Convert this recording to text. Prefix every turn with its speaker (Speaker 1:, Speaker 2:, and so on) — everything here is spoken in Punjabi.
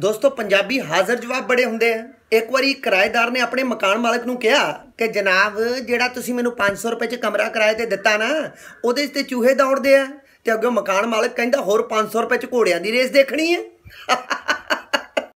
Speaker 1: ਦੋਸਤੋ ਪੰਜਾਬੀ ਹਾਜ਼ਰ ਜਵਾਬ ਬੜੇ ਹੁੰਦੇ ਆ ਇੱਕ ਵਾਰੀ ਕਿਰਾਏਦਾਰ ਨੇ ਆਪਣੇ ਮਕਾਨ ਮਾਲਕ ਨੂੰ ਕਿਹਾ ਕਿ ਜਨਾਬ ਜਿਹੜਾ ਤੁਸੀਂ ਮੈਨੂੰ 500 ਰੁਪਏ 'ਚ ਕਮਰਾ ਕਿਰਾਏ ਤੇ ਦਿੱਤਾ ਨਾ ਉਹਦੇ 'ਤੇ ਚੂਹੇ ਦੌੜਦੇ ਆ ਤੇ ਅੱਗੇ ਮਕਾਨ ਮਾਲਕ ਕਹਿੰਦਾ ਹੋਰ 500 ਰੁਪਏ 'ਚ ਘੋੜਿਆਂ ਦੀ ਰੇਸ ਦੇਖਣੀ ਹੈ